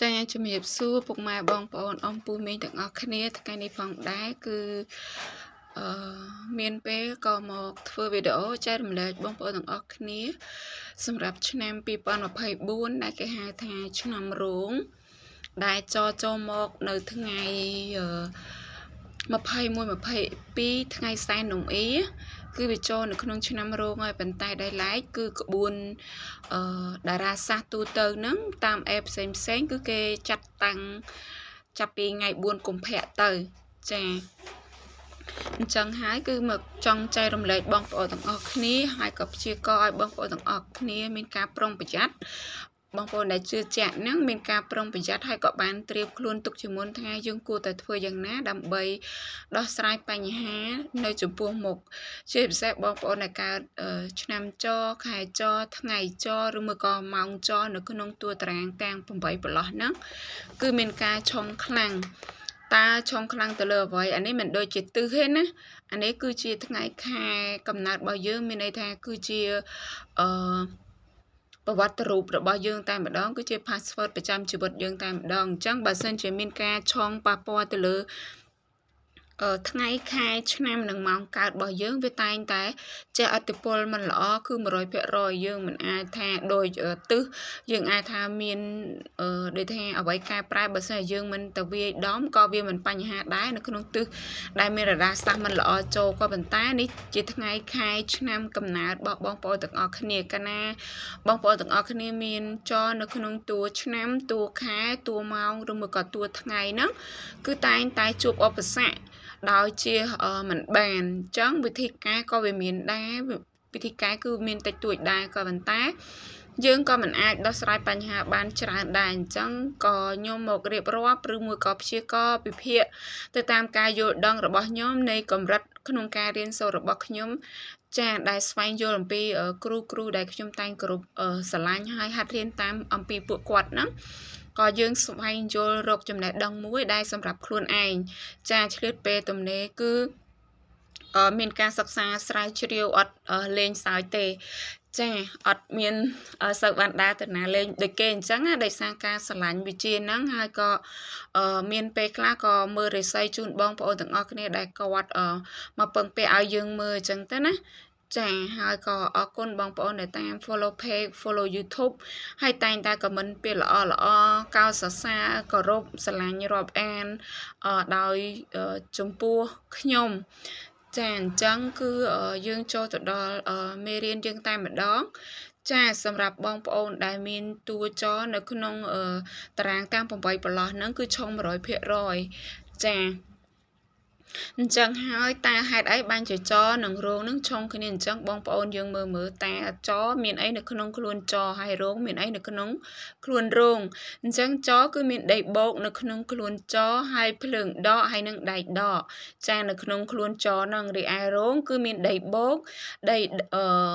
ចាជំរាបសួរពុកម៉ែបងប្អូនអ៊ំពូមីងទាំងអស់គ្នា ថ្ងៃនេះផងដែរគឺអឺមានពេលក៏មកធ្វើវីដេអូចែករំលែកបងប្អូនទាំងអស់គ្នាសម្រាប់ឆ្នាំ2024ដែលគេហៅថាឆ្នាំរោងដែលចរចូលមកនៅថ្ងៃ21 22ថ្ងៃសែននំអ៊ីគឺវាចូលនៅក្នុងឆ្នាំរោងហើយប៉ុន្តែដោយឡែកគឺក្បួនអឺតារាសាស្ត្រទូទៅហ្នឹងតាមអេផ្សេងផ្សេងគឺគេចាត់តាំងចាប់ពីថ្ងៃ4កុម្ភៈទៅចាអញ្ចឹងហើយគឺមកចង់ចែករំលែកបងប្អូនទាំងអស់គ្នាហើយក៏ព្យាករឲ្យបងប្អូនទាំងអស់គ្នា មានការប្រុងប្រយ័ត្នបងប្អូនដែលជឿជាក់ហ្នឹងមានការប្រុងប្រយ័ត្នហើយក៏បានត្រៀមខ្លួនទុកជាមុនថ្ងៃយើងគួរតែធ្វើយ៉ាងណាដើម្បីដោះស្រាយបញ្ហានៅចំពោះមុខជាពិសេសបងប្អូនដែលកើតឆ្នាំចខែចថ្ងៃចឬមកក៏ម៉ោងចនៅ ក្នុងតួតារាងទាំង8ប្រឡោះហ្នឹងគឺមានការឆុងខ្លាំងតើឆុងខ្លាំងទៅលើអ្វីអានេះមិនដូចជាទិសទេណាអានេះគឺជាថ្ងៃខែកំណើតរបស់យើងមានន័យថាគឺជាអឺប្រវត្តិរូបរបស់យើងតែម្ដងគឺជា password ប្រចាំជីវិតយើងតែម្ដងអញ្ចឹងបើសិនជាមានការឆុងប៉ះពាល់ទៅលើថ្ងៃខែឆ្នាំនិងម៉ោងកើតរបស់យើងវាតែងតែជះឥទ្ធិពលមិនល្អគឺ100%យើងមិនអាចថា ដូចទឹះយើងអាចថាមានដូចថាអ្វីកែប្រែបើសិនយើងមិនទៅវាយដំក៏វាមិនបញ្ហាដែរនៅក្នុងទឹះដែលមានរដាសាសមិនល្អចូលក៏ប៉ុន្តែនេះជាថ្ងៃខែឆ្នាំកំណើតរបស់បងប្អូនទាំងអស់គ្នាកាលណាបងប្អូនទាំងអស់គ្នាមានចនៅក្នុងតួឆ្នាំតួខែតួម៉ោងឬមួយក៏តួថ្ងៃហ្នឹងគឺតែងតែជួបឧបសគ្គដោយជាមិនបានអញ្ចឹងវិធីការក៏វាមានដែរវិធីការ គឺមានតិចតួច ដែរក៏ប៉ុន្តែយើងក៏មិនអាចដោះស្រាយបញ្ហាបានច្រើនដែរអញ្ចឹងក៏ខ្ញុំមករៀបរាប់ឬមួយក៏ព្យាករពិភាក្សាទៅតាមការយល់ដឹងរបស់ខ្ញុំនៃកម្រិតក្នុងការរៀនសូត្ររបស់ខ្ញុំ ចាដែលស្វែងយល់អំពី គ្រូគ្រូដែលខ្ញុំតែងគ្រប់ស្រឡាញ់ហើយហាត់រៀនតាមអំពីពួកគាត់ហ្នឹងក៏យើងស្វែងយល់រកចំណេះដឹងមួយដែលសម្រាប់ខ្លួនឯងចាឆ្លៀតពេលទំនេរគឺមានការសិក្សាស្រាវជ្រាវអត់លេងសើចទេចាអត់មានសូវបានដើរទៅណាលេងដូចគេអញ្ចឹងណាដោយសារការឆ្លាញ់វិជាហ្នឹងហើយក៏មាន ពេលខ្លះក៏មើលរិស័យជូនបងប្អូនទាំងអស់គ្នាដែលគាត់មកពឹងពាក់ឲ្យយើងមើលអញ្ចឹងទៅណាចាហើយក៏អរគុណបងប្អូនដែលតាម follow page follow YouTube ហើយតែងតែ comment ពាក្យល្អល្អកោតសរសើរគោរពស្រឡាញ់រាប់អានដោយចំពោះខ្ញុំ ចាអញ្ចឹងគឺយើងចូលទៅដល់មេរៀនយើងតែម្ដងចាសម្រាប់បងប្អូនដែលមានតួចនៅ ក្នុងតារាងតាម8ប្រឡោះហ្នឹងគឺឆុង100%ចាអញ្ចឹងហើយតើហេតុអីបានជាចនិងរោងនឹងឆុងគ្នាអញ្ចឹងបងប្អូនយើងមើលមើលតើចមានអីនៅក្នុងខ្លួនចហើយរោងមានអីនៅក្នុងខ្លួនរោងអញ្ចឹងចគឺមានដីបោកនៅក្នុងខ្លួនចហើយភ្លើងដកហើយនឹងដែកដកចានៅក្នុងខ្លួនចនឹងរីឯរោងគឺមានដីបោកដីអឺ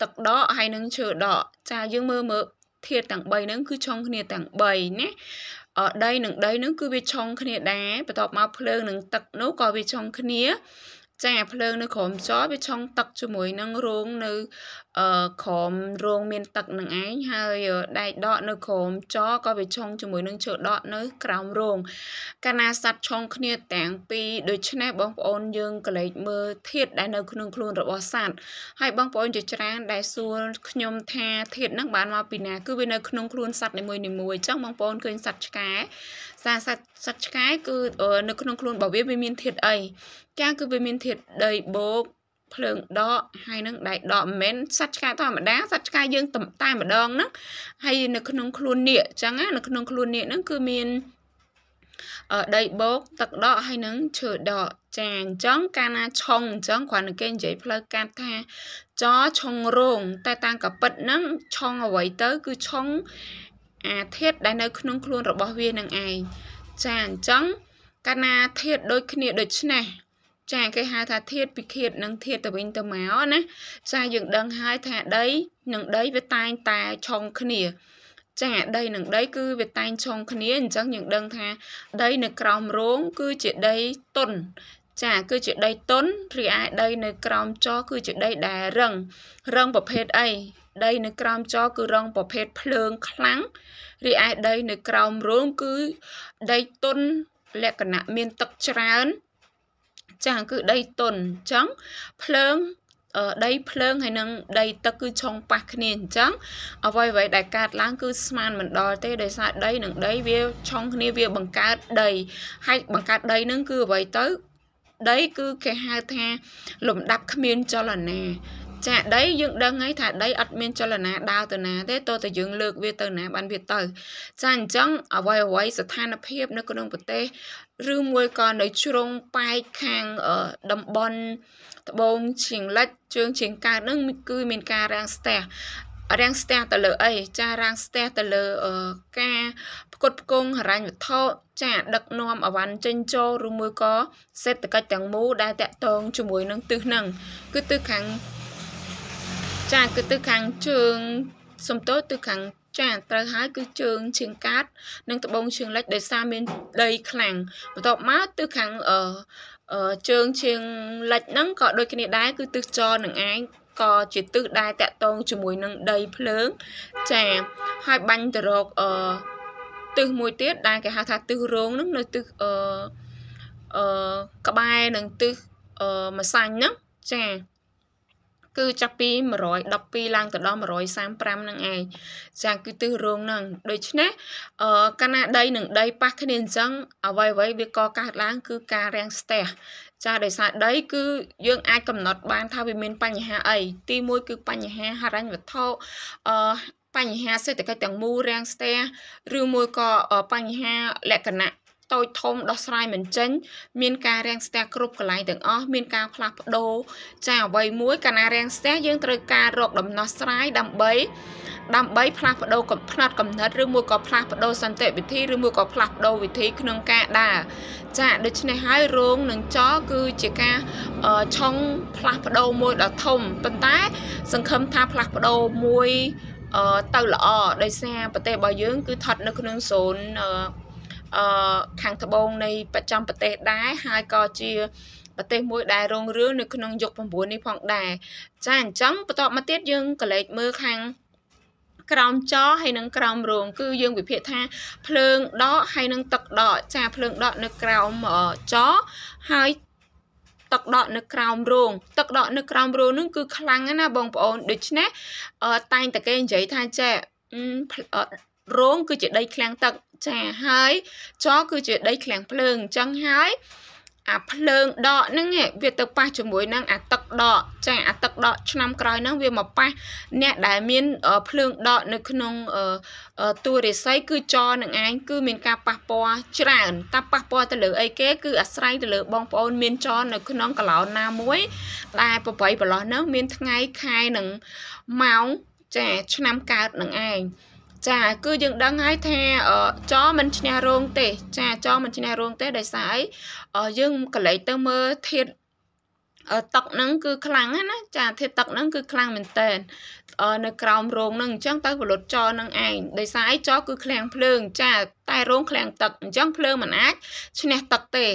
ទឹកដកហើយនឹងឈើដកចាយើងមើលមើលធាតទាំង3ហ្នឹងគឺឆុងគ្នាទាំង3ណាដីនឹងដីនឹងគឺវាឆុងគ្នាដែរបន្ទាប់មកភ្លើងនឹងទឹកនោះក៏វាឆុងគ្នាចឹងអាភ្លើងនៅក្រោមចោវាឆុងទឹកជាមួយនឹងរោងនៅក្រោមរោងមានទឹកនឹងឯងហើយដែកដកនៅក្រោមចោក៏វាឆុងជាមួយនឹងឈើដកនៅក្រោមរោងកាលណាសัตว์ឆុងគ្នាទាំងពីរដូច្នេះបងប្អូនយើងក៏លេចមើលធាតដែលនៅក្នុងខ្លួន របស់សัตว์ហើយបងប្អូនជាច្រើនដែលសួរខ្ញុំថាធាតនឹងបានមកពីណាគឺវានៅក្នុងខ្លួនសัตว์នីមួយៗអញ្ចឹងបងប្អូនឃើញសัตว์ឆ្កែសារសត្វសត្វឆ្កែគឺនៅក្នុងខ្លួនរបស់វាវាមានធាតុអីចាគឺវាមានធាតុដីបូកភ្លើងដកហើយនឹងដែកដកមិនមែនសត្វឆ្កែធម្មតាសត្វឆ្កែយើងតែម្ដងហ្នឹងហើយនៅ ក្នុងខ្លួននាគអញ្ចឹងណានៅក្នុងខ្លួននាគហ្នឹងគឺមានដីបោកទឹកដកហើយនឹងឈើដកចាអញ្ចឹងកាលណាឆុងអញ្ចឹងគ្រាន់តែគេនិយាយផ្លូវកាត់ថាចឆុងរោងតែតាមកពិតហ្នឹងឆុងអ្វីទៅគឺឆុងអាធាតដែលនៅក្នុងខ្លួនរបស់វានឹងឯងចាអញ្ចឹង កាលណាធាតដូចគ្នាដូច្នេះចាគេហៅថាធាតពិឃាត និងធាតទៅវិញទៅមកណាចាយើងដឹងហើយថាដី និងដីវាតែងតែឆុងគ្នាចាដីនិងដី គឺវាតែងឆុងគ្នាអញ្ចឹងយើងដឹងថាដីនៅក្រោមរោងគឺជាដីទុន ចាគឺជាដីទុនរីឯដី នៅក្រោមចគឺជាដីដែលរឹងរឹងប្រភេទអីដីនៅក្រោមចគឺរងប្រភេទភ្លើងខ្លាំងរីឯដីនៅក្រោមរោងគឺដីទុនលក្ខណៈមានទឹកច្រើនចាគឺដីទុនអញ្ចឹងភ្លើងដីភ្លើងហើយនឹងដីទឹកគឺឆុងប៉ះគ្នាអញ្ចឹងអ្វីអ្វីដែលកើតឡើងគឺស្មានមិនដល់ទេដោយសារដីនិងដីវាឆុងគ្នាវាបង្កើតដី ហើយបង្កើតដីនឹងគឺអ្វីទៅដីគឺគេហៅថា លំដាប់គ្មានចលនាចាដីយើងដឹងហើយថាដីអត់មានចលនាដើរទៅណាទេតើតើយើងលើកវាទៅណាបានវាទៅចាអញ្ចឹងអ្វីអ្វីស្ថានភាព នៅក្នុងប្រទេសឬមួយក៏នៅជ្រុងប៉ែកខាងតំបន់ត្បូងឈៀងលិចជើងឈៀងកើតនឹងគឺមានការរាំងស្ទះរាំងស្ទះទៅលើអីចារាំងស្ទះទៅលើការផ្គត់ផ្គង់ហិរញ្ញវត្ថុចាដឹកនាំអវ៉ាន់ចិញ្ចោឬមួយក៏សេដ្ឋកិច្ចទាំងមូលដែលតាក់ទងជាមួយនឹងទិសហ្នឹងគឺទិសខាងចាគឺទិសខាងជើងសំទោសទិសខាងចាត្រូវហើយគឺជើងឈៀងកើតនិងត្បូងឈៀងលិចដោយសារមានដីខ្លាំងបន្ទាប់មកទិសខាងអឺជើងឈៀងលិចហ្នឹងក៏ដូចគ្នាដែរគឺទិសចរនឹងឯងក៏ជាទិសដែលតាក់ទងជាមួយនឹងដីភ្លើងចាហើយបាញ់ទៅរកអឺទិសមួយទៀតដែលគេហៅថាទិសរងហ្នឹងនៅទិសអឺអឺក្បែរនឹងទិសអឺមសាញ់ហ្នឹងចាគឺចាប់ពី112ឡើងទៅដល់135នឹងឯងចាគឺទិសរងហ្នឹងដូច្នេះអឺកណាដីនឹងដីប៉ះគ្នាអញ្ចឹងអ្វីអ្វីវាកកើតឡើងគឺការរាំងស្ទះចាដោយសារដី គឺយើងអាចកំណត់បានថាវាមាន បញ្ហាអីទីមួយគឺបញ្ហាហិរញ្ញវត្ថុអឺបញ្ហាសេដ្ឋកិច្ចទាំងមូលរាំងស្ទះឬមួយក៏បញ្ហាលក្ខណៈតូចធំដោះស្រាយមិនចេញមានការរាំងស្ទះគ្រប់កន្លែងទាំងអស់មានការផ្លាស់ប្ដូរចាអ្វីមួយកាលណារាំងស្ទះយើងត្រូវការរកដំណោះស្រាយដើម្បី ដើម្បីផ្លាស់ប្ដូរកំផ្នត់កំណត់ឬមួយក៏ផ្លាស់ប្ដូរសន្តិវិធីឬមួយក៏ផ្លាស់ប្ដូរវិធីក្នុងការដើរចាដូច្នេះហើយរោងនឹងចរគឺជាការឆុង ផ្លាស់ប្ដូរមួយដ៏ធំប៉ុន្តែ សង្ឃឹមថាផ្លាស់ប្ដូរមួយទៅល្អដោយសារប្រទេសរបស់យើងគឺថត់នៅក្នុងโซนអឺខាងត្បូងនៃប្រចាំប្រទេសដែរហើយក៏ជាប្រទេសមួយដែលរងរឿងនៅក្នុងយុគ9នេះផងដែរចាអញ្ចឹងបន្តមកទៀតយើងក៏លេចមើលខាងក្រោមចោហើយនិងក្រោមរោងគឺយើងវិភាគថាភ្លើងដកហើយនិង ទឹកដកចាភ្លើងដកនៅក្រោមចោហើយទឹកដកនៅក្រោមរោងទឹកដកនៅក្រោមរោងនឹងគឺខ្លាំងណាបងប្អូនដូច្នេះតែងតែគេនិយាយថាចេះរោងគឺជាដីឃ្លាំងទឹកចាហើយចគឺជាដីឃ្លាំងភ្លើងអញ្ចឹងហើយអាភ្លើងដកហ្នឹងវាទៅប៉ះជាមួយនឹងអាទឹកដកចាអាទឹកដកឆ្នាំក្រោយហ្នឹងវាមកប៉ះអ្នកដែលមានភ្លើងដកនៅក្នុងទូរិស័យគឺចនឹងឯងគឺមានការប៉ះពាល់ច្រើនតាប៉ះពាល់ទៅលើអីគេ គឺអាស្រ័យទៅលើបងប្អូនមានចនៅក្នុងកន្លោណាមួយដែលប្របីប្រឡោះហ្នឹងមានថ្ងៃខែនិងម៉ោងចាឆ្នាំកើតនឹងឯងចាគឺយើងដឹងហើយថាចមិនឈ្នះរោងទេ ចាចមិនឈ្នះរោងទេដោយសារអីយើងកលែកទៅមើលធាតទឹកហ្នឹងគឺខ្លាំងណាចាធាតទឹកហ្នឹងគឺខ្លាំងមែនតើនៅក្រោមរោងហ្នឹងអញ្ចឹងទៅពលុតចនឹងឯងដោយសារអីចគឺឃ្លាំងភ្លើងចា តែរោងឃ្លាំងទឹកអញ្ចឹងភ្លើងមិនអាចឈ្នះទឹកទេ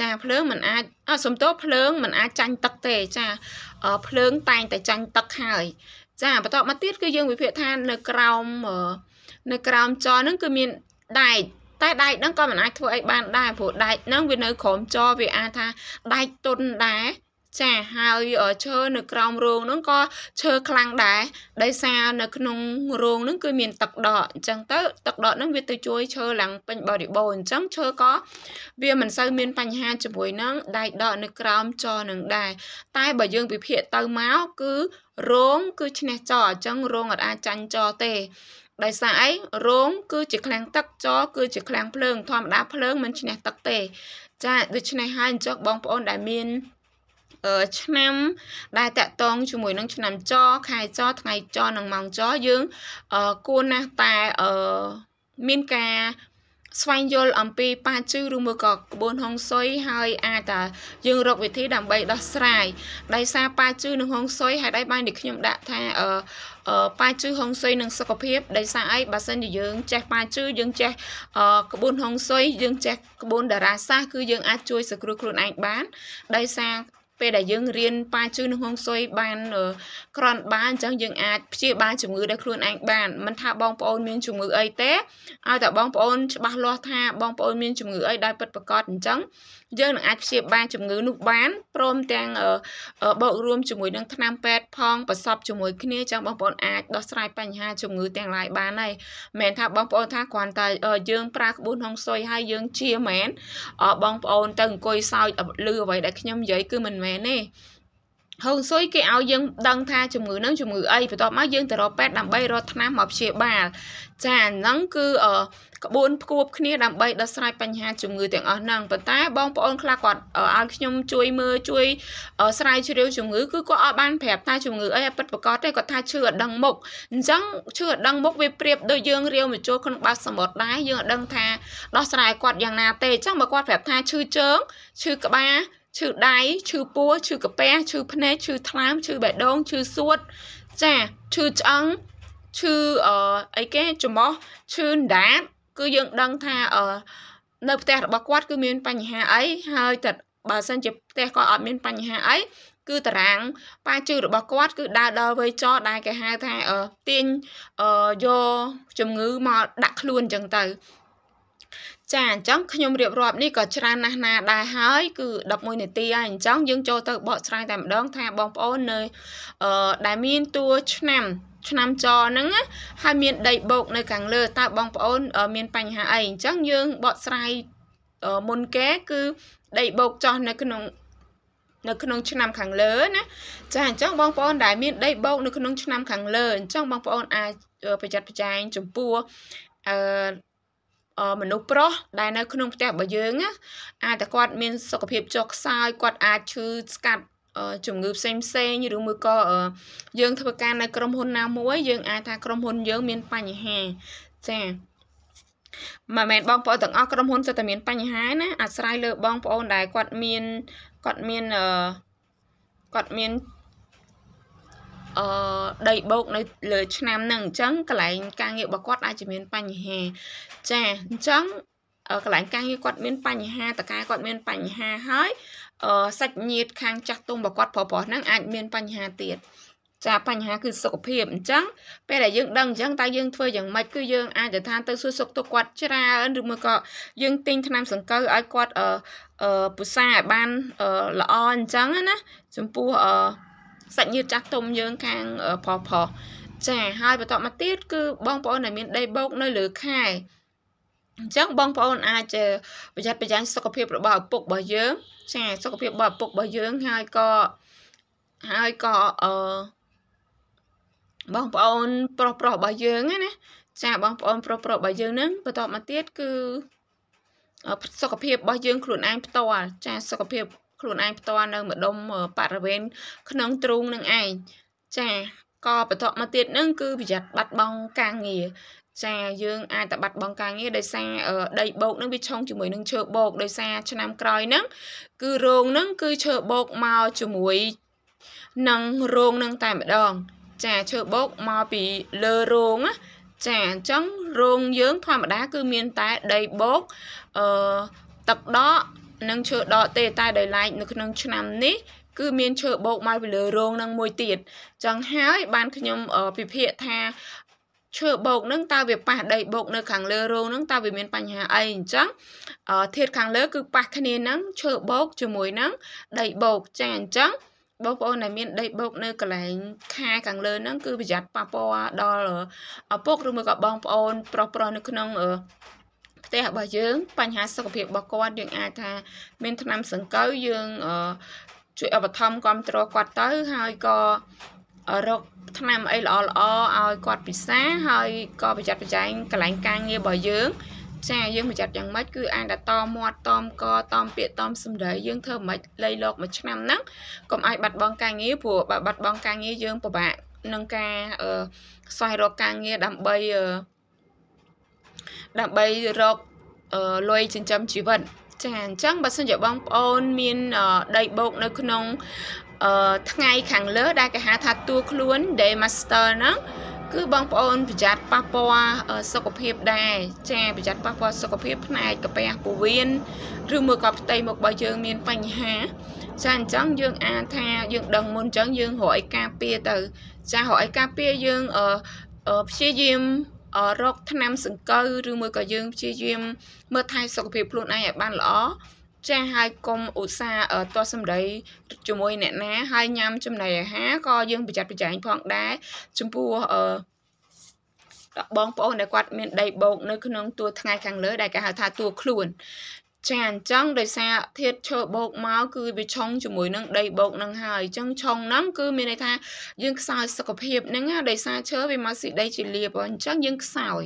ចាភ្លើងមិនអាចសំទោភ្លើងមិនអាចចាញ់ទឹកទេ ចាភ្លើងតែងតែចាញ់ទឹកហើយចាបន្តមកទៀតគឺយើងវិភាគថានៅក្រោមនៅក្រោមចហ្នឹងគឺមានដែកតែ ដែកហ្នឹងក៏មិនអាចធ្វើអីបានដែរព្រោះដែកហ្នឹងវានៅក្រោមចវាអាចថាដែកទុនដែរចាហើយឈើនៅក្រោមរោងហ្នឹងក៏ឈើខ្លាំងដែរដោយសារនៅក្នុងរោងហ្នឹងគឺមានទឹកដកអញ្ចឹងទៅទឹកដកហ្នឹងវាទៅជួយឈើឡើងពេញបរិបូរណ៍អញ្ចឹងឈើក៏វាមិនសូវមាន បញ្ហាជាមួយនឹងដែកដកនៅក្រោមចរនឹងដែរតែបើយើង ពិភាក្សាទៅមកគឺរោងគឺឈ្នះចរអញ្ចឹងរោងអាចចាញ់ចរទេដោយសារអីរោងគឺជាឃ្លាំងទឹកចរគឺជាឃ្លាំងភ្លើងធម្មតាភ្លើងមិនឈ្នះទឹកទេ ចាដូច្នេះហើយអញ្ចឹងបងប្អូនដែលមានឆ្នាំដែលតាក់តងជាមួយនឹងឆ្នាំចខែចថ្ងៃចនិងម៉ោងចយើងគួរណាស់តែមានការស្វែងយល់អំពីប៉ាជឺឬមួយក៏ក្បួនហុងស៊ុយហើយអាចតែយើងរកវិធីដើម្បីដោះស្រាយដោយសារប៉ាជឺនិងហុងស៊ុយហេតុអីបាននេះខ្ញុំដាក់ថាអឺប៉ាជឺហុងស៊ុយនិងសុខភាពដោយសារអីបើសិនជាយើងចេះប៉ាជឺយើងចេះក្បួនហុងស៊ុយយើងចេះក្បួនតារាសាស្ត្រគឺយើងអាចជួយសង្គ្រោះខ្លួនឯងបានដោយសារពេលដែលយើងរៀនប៉ាជឺនឹងហុងស៊ុយបានក្រនបានអញ្ចឹងយើងអាចព្យាបាលជំងឺដោយខ្លួនឯងបានមិនថាបងប្អូនមានជំងឺអីទេឲ្យតែបងប្អូនច្បាស់លាស់ថាបងប្អូនមានជំងឺអីដោយពិតប្រាកដអញ្ចឹងយើងនឹងអាចព្យាបាលជំងឺ នោះបានព្រមទាំងបូករួមជាមួយ នឹងថ្នាំពេទ្យផងប្រសពជាមួយគ្នាចឹងបងប្អូនអាចដោះស្រាយបញ្ហាជំងឺទាំងឡាយបានហើយមិនថាបងប្អូនថាគ្រាន់តែ យើងប្រើក្បួនហុងស៊ុយហើយយើងជាមែនបងប្អូនទៅអង្គុយសើចលឺអ្វីដែលខ្ញុំនិយាយគឺមិនមែនទេហូងស៊ុយគេឲ្យយើងដឹងថាជំងឺនឹងជំងឺអីបន្ទាប់មកយើងទៅរកពេទ្យដើម្បីរកថ្នាំមកព្យាបាលចាហ្នឹងគឺក្បួនផ្គួបគ្នាដើម្បីដោះស្រាយបញ្ហាជំងឺទាំងអស់ហ្នឹងប៉ុន្តែបងប្អូនខ្លះគាត់ឲ្យខ្ញុំជួយមើលជួយស្រាវជ្រាវជំងឺគឺគាត់អត់បានប្រាប់ថាជំងឺអីឲ្យពិតប្រាកដទេគាត់ថាឈឺអត់ដឹងមុខអញ្ចឹងឈឺអត់ដឹងមុខវាប្រៀបដូចយើងរាវមចូលក្នុងបាសសមុទ្រដែរយើងអត់ដឹង ថាដោះស្រាយគាត់យ៉ាងណាទេអញ្ចឹងបើគាត់ប្រាប់ថាឈឺជើងឈឺក្បាលឈឺដៃឈឺពោះឈឺក្ពះឈឺភ្នែកឈឺថ្លើមឈឺបេះដូងឈឺសួតចាឈឺឆ្អឹងឈឺអអីគេច្រមុះឈឺដាតគឺយើងដឹងថាអនៅផ្ទះរបស់គាត់ គឺមានបញ្ហាអីហើយតែបើសិនជាផ្ទះគាត់អត់មានបញ្ហាអីគឺតារាងប៉ាជឺរបស់គាត់គឺដើរដល់វ័យចដែលគេហៅថាទាញយកជំងឺមកដាក់ខ្លួនអញ្ចឹងទៅចាអញ្ចឹងខ្ញុំរៀបរាប់នេះក៏ច្រើនណាស់ណាដែរហើយគឺ11នាទីហើយអញ្ចឹងយើងចូលទៅបកស្រាយតែម្ដងថាបងប្អូននៅអឺដែលមានតួឆ្នាំឆ្នាំចហ្នឹងហើយមានដីបោកនៅខាងលើតើបងប្អូនមានបញ្ហាអីអញ្ចឹងយើងបកស្រាយមុនគេគឺដីបោកចោះនៅក្នុងនៅក្នុងឆ្នាំខាងលើណាចាអញ្ចឹងបងប្អូនដែលមានដីបោកនៅក្នុងឆ្នាំខាងលើអញ្ចឹងបងប្អូនអាចប្រយ័ត្នប្រជែងចំពោះអឺមនុស្សប្រុសដែលនៅក្នុងផ្ទះរបស់យើងណាអាចតែគាត់ មានសុខភាពចុះខ្សោយគាត់អាចឈឺស្កាត់ជំងឺផ្សេងផ្សេងឬមួយក៏យើងធ្វើការនៅក្រុមហ៊ុនណាមួយយើង អាចថាក្រុមហ៊ុនយើងមាន បញ្ហាចាមិនមែនបងប្អូនទាំងអស់ក្រុមហ៊ុនសិតតែមានបញ្ហាណាអាស្រ័យលើបងប្អូនដែលគាត់មានគាត់មានគាត់មានអឺដីបោកនៅលើឆ្នាំហ្នឹងអញ្ចឹងកន្លែងការងាររបស់គាត់អាចជាមានបញ្ហាចាអញ្ចឹងកន្លែងការងារគាត់មាន បញ្ហា តកាគាត់មានបញ្ហាហើយអឺសាច់ញាតខាងចាស់ទុំរបស់គាត់ប្រុសប្រុសហ្នឹងអាចមានបញ្ហាទៀតចាបញ្ហាគឺសុខភាពអញ្ចឹងពេលដែលយើងដឹងអញ្ចឹងតើយើងធ្វើយ៉ាងម៉េចគឺយើងអាចទៅថាទៅសួរសុខទុក្ខគាត់ច្រើនឬមួយក៏យើងទិញថ្នាំសង្កូវឲ្យគាត់អឺពុសាឲ្យបានល្អអញ្ចឹងណាចំពោះអឺសាច់ញាតិចាស់ទុំយើងខាងផុសផុសចាហើយបន្តមកទៀតគឺបងប្អូនដែលមានដីបោកនៅលើខែអញ្ចឹងបងប្អូនអាចប្រយ័ត្នប្រយែងសុខភាពរបស់ឪពុករបស់យើងចាសុខភាពរបស់ឪពុករបស់យើងហើយក៏ហើយក៏អឺបងប្អូនប្រុសប្រុសរបស់យើងណាចាបងប្អូនប្រុសប្រុសរបស់យើងហ្នឹងបន្តមកទៀតគឺសុខភាពរបស់យើង ខ្លួនឯងផ្ទាល់ចាសុខភាពខ្លួនឯងផ្ទាល់នៅម្ដុំបរិវេណក្នុងទ្រូងនឹងឯងចាក៏បន្តមកទៀតនឹងគឺប្រយ័ត្នបាត់បង់ការងារចាយើងអាចតែបាត់បង់ការងារដោយសារដីបោកនឹងវាឆុងជាមួយនឹងឈើបោកដោយសារឆ្នាំក្រោយហ្នឹងគឺរោងហ្នឹងគឺឈើបោកមកជាមួយនឹងរោងនឹងតែម្ដងចាឈើបោកមកពីលើរោងណាចាអញ្ចឹងរោងយើងធម្មតាគឺមានតែដីបោកអឺទឹកដកនិងឈើដកទេតែដោយឡែកនៅក្នុងឆ្នាំនេះគឺមានឈើបោកមកពីលើរោងនឹងមួយទៀតចឹងហើយបានខ្ញុំពិភាក្សាថាឈើបោកនឹងតើវាប៉ះដីបោកនៅខាងលើរោងនឹងតើវាមានបញ្ហាអីអញ្ចឹងធាតខាងលើ គឺប៉ះគ្នានឹងឈើបោកជាមួយនឹងដីបោកចាអញ្ចឹងបងប្អូនដែលមានដីបោកនៅកន្លែងខាខាងលើហ្នឹងគឺប្រយ័ត្នប៉ះពាល់ដល់ឪពុកឬមួយក៏បងប្អូន ប្រុសប្រុសនៅក្នុងផ្ទះរបស់យើងបញ្ហាសុខភាពរបស់គាត់យើងអាចថាមានថ្នាំសង្កូវយើងជួយឧបត្ថម្ភគ្រប់គ្រងគាត់ទៅហើយក៏រកថ្នាំអីល្អល្អឲ្យគាត់ពិសាហើយក៏ប្រយ័ត្នប្រយែងកន្លែងការងាររបស់យើងចាយើងប្រយ័ត្នយ៉ាងម៉េចគឺអាចតែតមាត់តមកតមពាកតមសម្ដីយើងធ្វើមិនលៃលោកមួយឆ្នាំហ្នឹងកុំអាចបាត់បង់ការងារព្រោះបើបាត់បង់ការងារយើងពិបាកនឹងការស្វែងរកការងារដើម្បីដើម្បីរកលុយចិញ្ចឹមជីវិតចាអញ្ចឹងបើសិនជាបងប្អូនមានដីបោកនៅក្នុងថ្ងៃខាងលើដែលគេហៅថាតួខ្លួន day master ហ្នឹងគឺបងប្អូនប្រយ័ត្នប៉ះពាល់សុខភាពដែរចាប្រយ័ត្នប៉ះពាល់សុខភាពផ្នែកក្ពះពោះវៀនឬមួយក៏ផ្ទៃមុខបើយើងមានបញ្ហាចាអញ្ចឹងយើងអាចថាយើង ដឹងមុនអញ្ចឹងយើងរកឯការពារទៅចារកឯការពារយើងព្យាយាមរកថ្នាំសង្កូវឬមួយក៏យើងព្យាយាម មើលថែសុខភាពខ្លួនឯងឲ្យបានល្អចាស់ហើយកុំឧស្សាហ៍ទាស់សម្ដីជាមួយ អ្នកណាហើយញ៉ាំចំណីអាហារក៏យើងប្រយ័ត្នប្រយែងផងដែរចំពោះអឺបងប្អូនដែលគាត់មានដីបោកនៅក្នុងតួថ្ងៃខាងលើដែលគេហៅថាតួខ្លួនចាអញ្ចឹងដោយសារធាតុឈើបូកមកគឺវាឆុងជាមួយនឹងដីបូកនឹងហើយអញ្ចឹងឆុងហ្នឹងគឺមានន័យថាយើងខ្សោយសុខភាពហ្នឹងណាដោយសារឈើវាមកស៊ីដីជាលាបអញ្ចឹងយើងខ្សោយ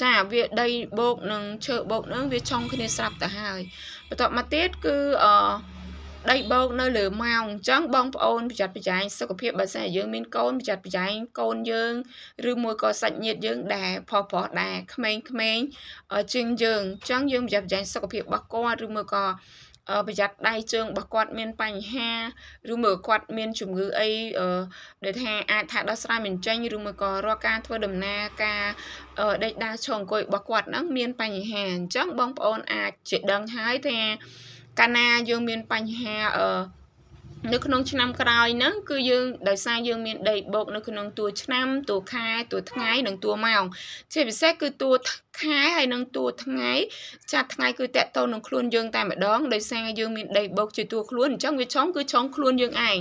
ចាវាដីបូកនឹងឈើបូកហ្នឹងវាឆុងគ្នាស្រាប់ទៅហើយបន្ទាប់មកទៀតគឺអឺដីបោកនៅលើម៉ោងអញ្ចឹងបងប្អូនប្រយ័ត្នប្រយែងសុខភាពបើសិនជាយើងមានកូនប្រយ័ត្នប្រយែងកូនយើងឬមួយក៏សាច់ញាតិយើងដែរផុសផុសដែរក្មេងៗជាងយើងអញ្ចឹងយើងប្រយ័ត្នប្រយែងសុខភាពរបស់គាត់ឬមួយក៏ប្រយ័ត្នដៃជើងរបស់គាត់មានបញ្ហាឬមើលគាត់មានជំងឺអីដែលថាអាចថាដោះស្រាយមិនចេញឬមួយក៏រកការធ្វើដំណើរការដេកដាល់ឆោអង្គុយរបស់គាត់ហ្នឹងមានបញ្ហាអញ្ចឹងបងប្អូនអាចជាដឹងហើយថាកាលណាយើងមានបញ្ហាអឺនៅក្នុងឆ្នាំក្រោយហ្នឹងគឺយើងដោយសារយើងមានដីបោកនៅក្នុងតួឆ្នាំតួខែតួថ្ងៃនិងតួម៉ោងជាពិសេសគឺតួខែហើយនិងតួថ្ងៃចាប់ថ្ងៃគឺតកតូននឹងខ្លួនយើងតែម្ដងដោយសារយើងមានដីបោកជាតួខ្លួនអញ្ចឹងវាឆុងគឺឆុងខ្លួនយើងឯង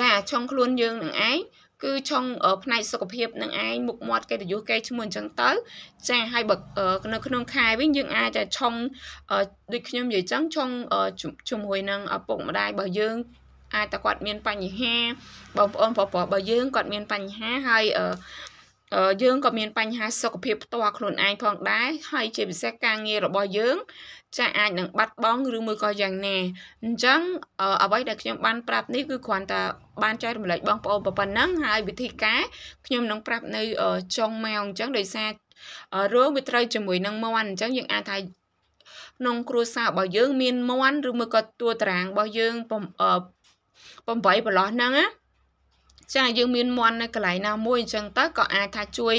ចាឆុងខ្លួនយើងនឹងឯងគឺឆុងផ្នែកសុខភាពនឹងឯងមុខមាត់កិត្តិយសគេឈ្មោះអញ្ចឹងទៅចាហើយបើនៅក្នុង ខែវិញយើងអាចតែឆុងដូចខ្ញុំនិយាយអញ្ចឹងឆុងជាមួយនឹងឪពុកម្ដាយរបស់យើងអាចតែគាត់មានបញ្ហាបងប្អូនប្រុសប្រុសរបស់យើងគាត់មានបញ្ហាហើយអឺយើងក៏មានបញ្ហាសុខភាពផ្ទាល់ខ្លួនឯងផងដែរហើយជាពិសេសការងាររបស់យើងចាអាចនឹងបាត់បង់ឬមួយក៏យ៉ាងណាអញ្ចឹងអ្វីដែលខ្ញុំបានប្រាប់នេះគឺគ្រាន់តែបានចែករំលែកបងប្អូនប៉ុណ្ណឹងហើយវិធីការខ្ញុំនឹងប្រាប់នៅចុងម៉ោងអញ្ចឹងដោយសាររឿងវាត្រូវជាមួយនឹងមន់អញ្ចឹងយើងអាចថាក្នុងគ្រួសាររបស់យើងមានមន់ឬមួយក៏តួតារាងរបស់យើង8ប្រឡោះហ្នឹងណាចាយើងមានមន់នៅកន្លែងណាមួយអញ្ចឹងទៅក៏អាចថាជួយ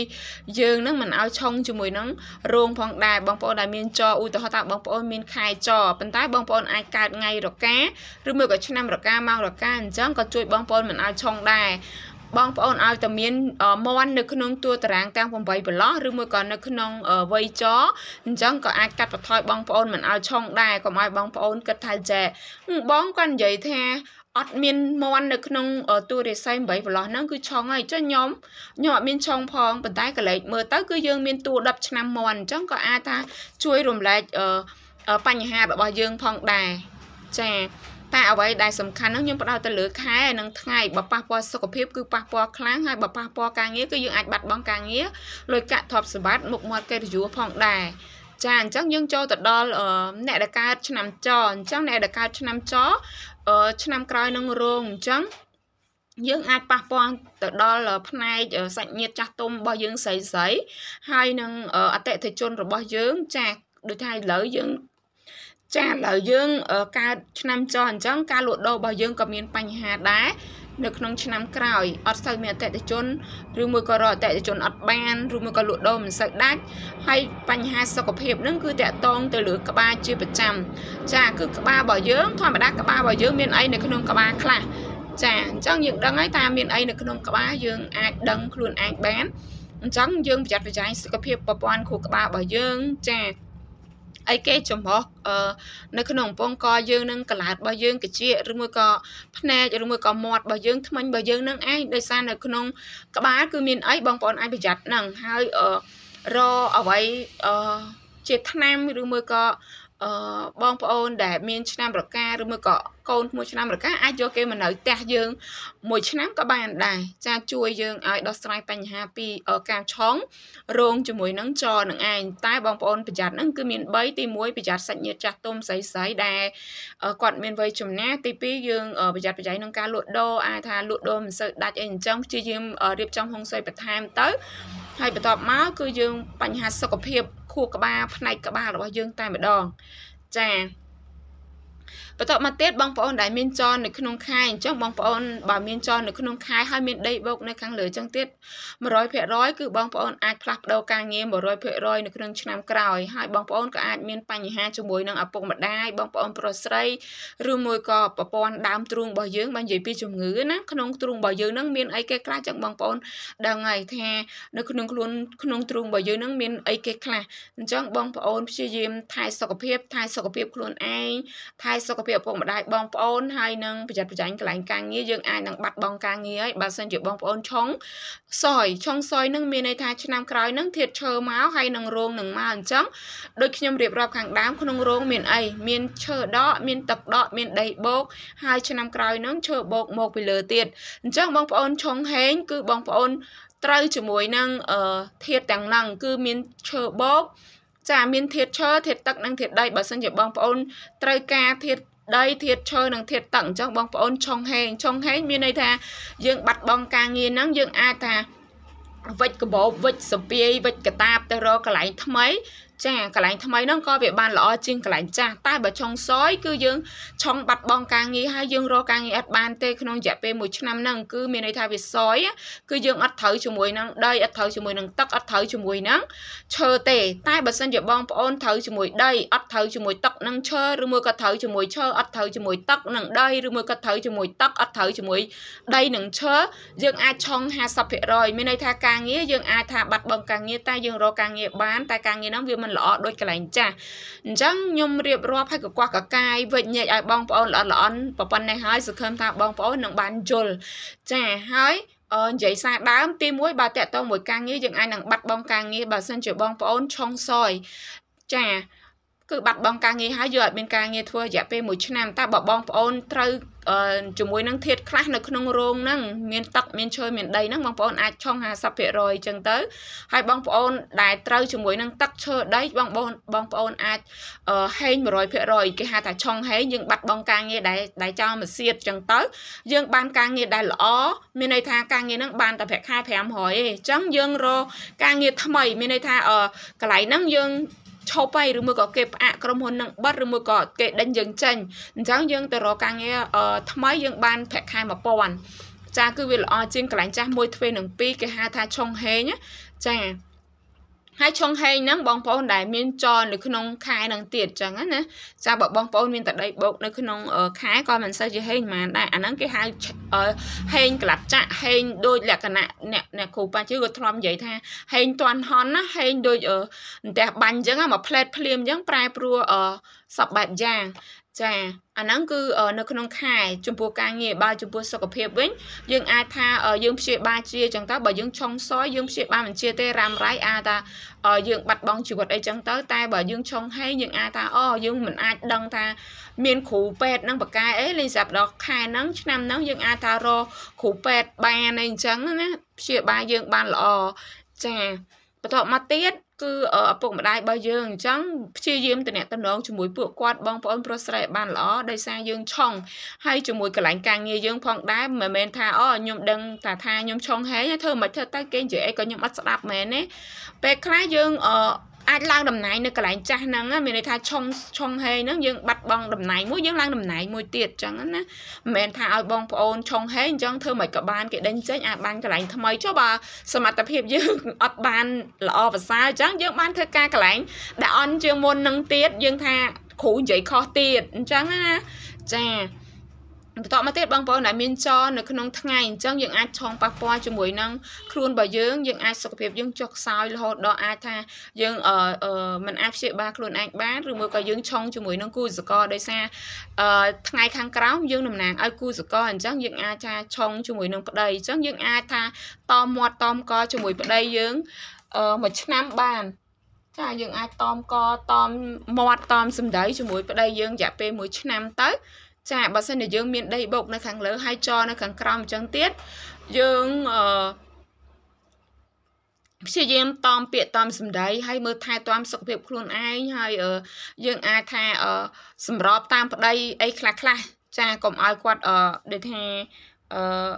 យើងនឹងមិនឲ្យឆុងជាមួយនឹងរោងផងដែរបងប្អូនដែលមានចឧទាហរណ៍ថាបងប្អូនមានខែចប៉ុន្តែបងប្អូនអាចកើតថ្ងៃរកាឬមួយក៏ឆ្នាំរកាម៉ោងរកាអញ្ចឹងក៏ជួយបងប្អូនមិនឲ្យឆុងដែរបងប្អូនឲ្យតែមានមន់នៅក្នុងតួតារាងទាំង8ប្លោះឬមួយក៏នៅក្នុងវ័យចអញ្ចឹងក៏អាចកាត់បន្ថយបងប្អូនមិនឲ្យឆុងដែរកុំឲ្យបងប្អូនគិតថាចេះបងគាត់និយាយថាអត់មានមន់នៅក្នុងទូរស័យ8ប្រឡោះហ្នឹងគឺឆុងហើយចុះខ្ញុំខ្ញុំអត់មានឆុងផងប៉ុន្តែកលេចមើលទៅគឺយើងមានទូ10ឆ្នាំមន់អញ្ចឹងក៏អាចថាជួយរំលែកបញ្ហារបស់យើងផងដែរចាតែអ្វីដែលសំខាន់នោះខ្ញុំផ្ដោតទៅលើខែនិងថ្ងៃបើប៉ះពាល់សុខភាពគឺប៉ះពាល់ខ្លាំងហើយបើប៉ះពាល់ការងារគឺយើងអាចបាត់បង់ការងារលុយកាក់ធប់សម្បត្តិមុខមាត់កិត្តិយសផងដែរចាអញ្ចឹងយើងចូលទៅដល់អ្នកដែលកើតឆ្នាំចអញ្ចឹងអ្នកដែលកើតឆ្នាំចឆ្នាំក្រោយនឹងរងអញ្ចឹងយើងអាចប៉ះពាល់ទៅដល់ផ្នែកសាច់ញាតិចាស់ទុំរបស់យើងស្រីស្រីហើយនឹងអតិថិជនរបស់យើង ចាស់ដូចថាឥឡូវយើង ចាឥឡូវយើងកើតឆ្នាំចោះអញ្ចឹងការលក់ដូររបស់យើងក៏មានបញ្ហាដែរនៅក្នុងឆ្នាំក្រោយអត់សូវមានអតិថិជនឬមួយក៏រកអតិថិជនអត់បានឬមួយក៏លក់ដូរមិនសូវដាច់ហើយបញ្ហាសុខភាពនឹងគឺតាក់ទងទៅលើក្បាលជាប្រចាំចាគឺក្បាលរបស់យើងធម្មតាក្បាលរបស់យើងមានអីនៅក្នុងក្បាលខ្លះចាអញ្ចឹងយើងដឹងហើយតាមានអីនៅក្នុងក្បាលយើងអាចដឹងខ្លួនឯងបានអញ្ចឹងយើងប្រយ័ត្នប្រយែងសុខភាពប្រព័ន្ធខួរក្បាលរបស់យើងចាអីគេចំហនៅក្នុងពងកយើងនឹងកលាតរបស់យើងកាជាឬមួយក៏ភ្នែកឬមួយក៏មាត់របស់យើងថ្មិញរបស់យើងនឹងឯងដោយសារនៅក្នុងក្បាលគឺមានអីបងប្អូនអាចប្រយ័ត្នហ្នឹងហើយរអ្វីជាថ្នាំឬមួយក៏បងប្អូនដែលមានឆ្នាំប្រការឬមួយក៏កូនមួយឆ្នាំរកាអាចយកគេមកនៅផ្ទះយើងមួយឆ្នាំក៏បានដែរចាជួយយើងឲ្យដោះស្រាយបញ្ហាពីការឆុងរងជាមួយនឹងចរនឹងឯងតែបងប្អូនប្រយ័ត្ននឹងគឺមាន3ទី1ប្រយ័ត្នសាច់ញាតិចាស់ទុំស្រីស្រីដែលគាត់មានវ័យចំណាស់ទី2យើងប្រយ័ត្នប្រយែងក្នុងការលក់ដូរអាចថាលក់ដូរមិនសូវដាច់អីអញ្ចឹងព្យាយាមរៀបចំហុងស៊ុយបន្ថែមទៅហើយបន្ទាប់មកគឺយើងបញ្ហាសុខភាពខួរក្បាលផ្នែកក្បាលរបស់យើងតែម្ដងចាបន្ទាប់មកទៀតបងប្អូនដែលមានចននៅក្នុងខាយអញ្ចឹងបងប្អូនបើមានចននៅក្នុងខាយហើយមានដីបោកនៅខាងលើអញ្ចឹងទៀត100%គឺបងប្អូនអាចផ្លាស់ប្ដូរការងារ100%នៅក្នុងឆ្នាំក្រោយហើយបងប្អូនក៏អាចមានបញ្ហាជាមួយនឹងឪពុកម្ដាយបងប្អូនប្រុសស្រីឬមួយក៏ប្រព័ន្ធដើមទ្រូងរបស់យើងបាននិយាយពីជំងឺណាក្នុងទ្រូងរបស់យើងនឹងមានអីគេខ្លះចឹងបងប្អូនដឹងហើយថា នៅ ក្នុងខ្លួនក្នុងទ្រូងរបស់យើងនឹងមានអីគេខ្លះអញ្ចឹងបងប្អូនព្យាយាមថែសុខភាពថែសុខភាពខ្លួនឯងថែសុខភាពពីឪពុកម្ដាយបងប្អូនហើយនឹងប្រយ័ត្នប្រយែងកន្លែងការងារយើងអាចនឹងបាត់បង់ការងារហើយបើសិនជាបងប្អូនឆុងសយឆុងសយនឹងមានន័យថាឆ្នាំក្រោយនឹងធាតឈើមកហើយនឹងរោងនឹងមកអញ្ចឹងដូចខ្ញុំរៀបរាប់ខាងដើមក្នុងរោងមានអីមានឈើដកមានទឹកដកមានដីបោកហើយឆ្នាំក្រោយនឹងឈើបោកមកពីលើទៀតអញ្ចឹងបងប្អូនឆុងហេងគឺបងប្អូនត្រូវជាមួយនឹងធាតទាំងហ្នឹងគឺមានឈើបោកចាមានធាតឈើធាតទឹកនិងធាតដីបើសិនជាបងប្អូនត្រូវការធាតដីធាតឈើនិងធាតតឹងអញ្ចឹងបងប្អូនឆុងហេងឆុងហេងមានន័យថាយើងបាត់បង់ការងារហ្នឹងយើងអាចថាវិច្ចកបោបវិច្ចសពាយវិច្ចកតាបទៅរកកន្លែងថ្មីចាកន្លែងថ្មីហ្នឹងក៏វាបានល្អជាងកន្លែងចាស់តែបើឆុងសយគឺយើងឆុងបាត់បង់ការងារហើយយើងរកការងារអត់បានទេក្នុងរយៈពេល1ឆ្នាំហ្នឹងគឺមានន័យថាវាសយគឺយើងអត់ត្រូវជាមួយនឹងដីអត់ត្រូវជាមួយនឹងទឹកអត់ត្រូវជាមួយនឹងឈើទេតែបើសិនជាបងប្អូនត្រូវជាមួយដីអត់ត្រូវជាមួយទឹកនិងឈើឬមួយក៏ត្រូវជាមួយឈើអត់ត្រូវជាមួយទឹកនិងដីឬមួយក៏ត្រូវជាមួយទឹកអត់ត្រូវជាមួយដីនិងឈើយើងអាចឆុង50%មានន័យថាការងារយើងអាចថាបាត់បង់ការងារតែយើងរកការងារបានតែការងារហ្នឹងវាមិនមិនល្អដូចកន្លែងចាស់អញ្ចឹងខ្ញុំរៀបរាប់ឲ្យកកកកាយវិច្ញែកឲ្យបងប្អូនល្អល្អន់ប្រប៉ុណ្ណេះហើយសង្ឃឹមថាបងប្អូននឹងបានយល់ចាហើយអឺនិយាយសារដើមទី1បើតកតងមួយការងារយើងអាចនឹងបាត់បង់ការងារបើសិនជាបងប្អូនឆុងសយចាគឺបាត់បង់ការងារហើយយើងអត់មានការងារធ្វើរយៈពេល1ឆ្នាំតែបើបងប្អូនត្រូវជាមួយនឹងធាតខ្លះនៅក្នុងរោងហ្នឹងមានទឹកមានឈើមានដីហ្នឹងបងប្អូនអាចឆុង50%អញ្ចឹងទៅហើយបងប្អូនដែលត្រូវជាមួយនឹង ទឹកឈើដីបងប្អូនបងប្អូនអាចហែង100%គេហៅថាឆុងហែងយើងបាត់បង់ការងារដែលដែលចោលមកសៀតអញ្ចឹងទៅយើងបានការងារដែលល្អមានន័យថាការងារហ្នឹងបានតែប្រាក់ខែ500ទេអញ្ចឹងយើងរកការងារថ្មីមានន័យថាកន្លែងហ្នឹងយើងឈប់ហើយឬមួយក៏គេផ្អាកក្រុមហ៊ុននឹងបិទឬមួយក៏គេដេញយើងចេញអញ្ចឹងយើងទៅរកការងារថ្មីយើង បានប្រាក់ខែ1000ចាគឺវាល្អជាងកន្លែងចាស់មួយទ្វេនឹងពីរគេហៅថាឆុងហេងចាហើយឆុងហេងហ្នឹងបងប្អូនដែលមានចលនៅក្នុងខែហ្នឹងទៀតចឹងណាចាបើបងប្អូនមានតដីបោកនៅក្នុងខែក៏មិនសូវជាហេងប៉ុន្មានដែរអាហ្នឹងគេហៅហេងក្លាប់ចាក់ហេងដូចលក្ខណៈអ្នកអ្នកគ្រូប៉ាជឺក៏ធ្លាប់និយាយថាហេងតន់ហន់ណាហេងដូចអន្ទះបាញ់ចឹងមកផ្លែតភ្លាមចឹងប្រែប្រួលសពបែបយ៉ាងចាអាហ្នឹងគឺនៅក្នុង ខែចំពោះការងារបើចំពោះសុខភាពវិញ យើងអាចថាយើងព្យាបាលជាចឹងទៅបើយើងឆុងសយយើងព្យាបាលមិនជាទេរ៉ាំរ៉ៃអាចថាយើងបាត់បង់ជីវិតអីចឹងទៅតែបើយើងឆុងហេងយើងអាចថាអូយើងមិនអាចដឹងថាមានគ្រូពេទ្យនឹងបកាយអីលេងសម្រាប់ដល់ខែហ្នឹងឆ្នាំហ្នឹងយើងអាចថារកគ្រូពេទ្យបានអីចឹងណាព្យាបាលយើងបានល្អចាបន្ទាប់មកទៀតគឺឪពុកម្ដាយរបស់យើងអញ្ចឹងព្យាយាមតំណាក់តំណងជាមួយពួកគាត់បងប្អូនប្រុសស្រីឲ្យបានល្អដោយសារយើងឆុងហើយជាមួយកន្លែងការងារយើងផងដែរមិនមែនថាអូខ្ញុំដឹងតែថាខ្ញុំឆុងហែងធ្វើមិនធ្វើទៅគេនិយាយអីក៏ខ្ញុំអត់ស្ដាប់មែនទេពេលខ្លះយើងអឺអាចឡើងតំណែងនៅកន្លែងចាស់ហ្នឹងមានន័យថាឆុងឆុងហេហ្នឹងយើងបាត់បង់តំណែងមួយយើងឡើងតំណែងមួយទៀតអញ្ចឹងណាមិនមែនថាឲ្យបងប្អូនឆុងហេអញ្ចឹងធ្វើមិនក៏បានគេដេញចេញអាចបានកន្លែងថ្មីចុះបើសមត្ថភាពយើងអត់បានល្អប្រសើរអញ្ចឹងយើងបានធ្វើការកន្លែងដែលអន់ជាងមុនហ្នឹងទៀតយើងថាគ្រូនិយាយខុសទៀតអញ្ចឹងណាចាបន្តមកទៀតបងប្អូនដែលមានចរនៅក្នុងថ្ងៃអញ្ចឹងយើងអាចឆောင်းប៉ះពាល់ជាមួយនឹងខ្លួនរបស់យើងយើងអាចសុខភាពយើងចុះខ្សោយរហូតដល់អាចថាយើងអឺមិនអាចព្យាបាលខ្លួនឯងបានឬមួយក៏យើងឆောင်းជាមួយនឹងគូសកលដោយសារអឺថ្ងៃខាងក្រោមយើងតំណាងឲ្យគូសកលអញ្ចឹងយើងអាចថាឆောင်းជាមួយនឹងប្តីអញ្ចឹងយើងអាចថាតមាត់តមកជាមួយប្តីយើងអឺមួយឆ្នាំបានចាយើងអាចតមកតមមាត់តមសម្ដីជាមួយប្តីយើងរយៈពេល1ឆ្នាំទៅចាបើសិនជាយើងមានដីបុកនៅខាងលើហើយចនៅខាងក្រោមអញ្ចឹងទៀតយើងអឺព្យាយាមតមពាក្យតមសម្ដីហើយមើលថែទាំសុខភាពខ្លួនឯងហើយយើងអាចថាសម្របតាមប្តីអីខ្លះខ្លះចាកុំឲ្យគាត់ដូចថាអឺ